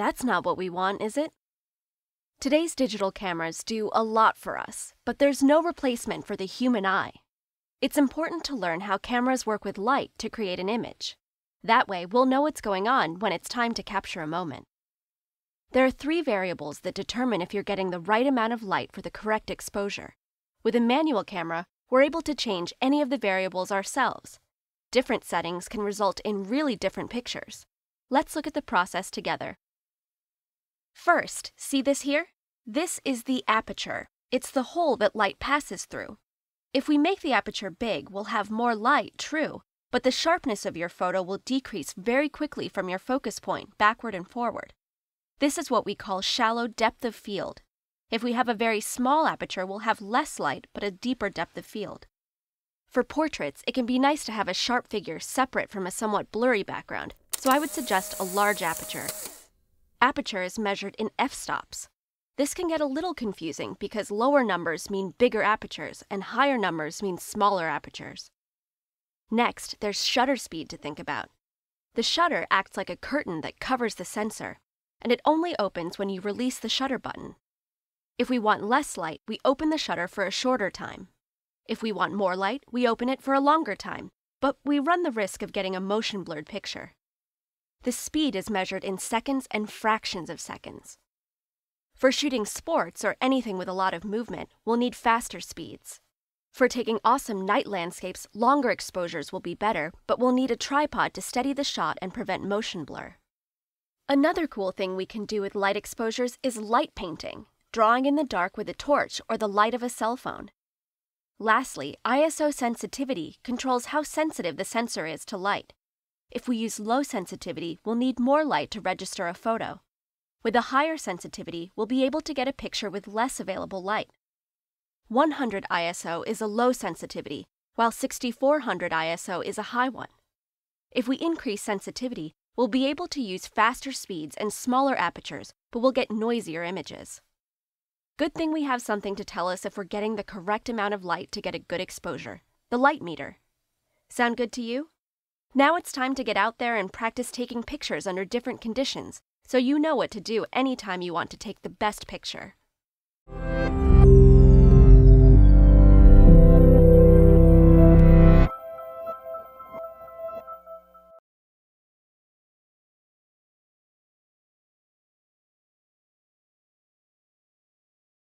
That's not what we want, is it? Today's digital cameras do a lot for us, but there's no replacement for the human eye. It's important to learn how cameras work with light to create an image. That way, we'll know what's going on when it's time to capture a moment. There are three variables that determine if you're getting the right amount of light for the correct exposure. With a manual camera, we're able to change any of the variables ourselves. Different settings can result in really different pictures. Let's look at the process together First, see this here? This is the aperture. It's the hole that light passes through. If we make the aperture big, we'll have more light, true, but the sharpness of your photo will decrease very quickly from your focus point, backward and forward. This is what we call shallow depth of field. If we have a very small aperture, we'll have less light, but a deeper depth of field. For portraits, it can be nice to have a sharp figure separate from a somewhat blurry background, so I would suggest a large aperture, aperture is measured in f-stops. This can get a little confusing because lower numbers mean bigger apertures and higher numbers mean smaller apertures. Next, there's shutter speed to think about. The shutter acts like a curtain that covers the sensor, and it only opens when you release the shutter button. If we want less light, we open the shutter for a shorter time. If we want more light, we open it for a longer time, but we run the risk of getting a motion blurred picture. The speed is measured in seconds and fractions of seconds. For shooting sports or anything with a lot of movement, we'll need faster speeds. For taking awesome night landscapes, longer exposures will be better, but we'll need a tripod to steady the shot and prevent motion blur. Another cool thing we can do with light exposures is light painting, drawing in the dark with a torch or the light of a cell phone. Lastly, ISO sensitivity controls how sensitive the sensor is to light. If we use low sensitivity, we'll need more light to register a photo. With a higher sensitivity, we'll be able to get a picture with less available light. 100 ISO is a low sensitivity, while 6400 ISO is a high one. If we increase sensitivity, we'll be able to use faster speeds and smaller apertures, but we'll get noisier images. Good thing we have something to tell us if we're getting the correct amount of light to get a good exposure the light meter. Sound good to you? Now it's time to get out there and practice taking pictures under different conditions so you know what to do anytime you want to take the best picture.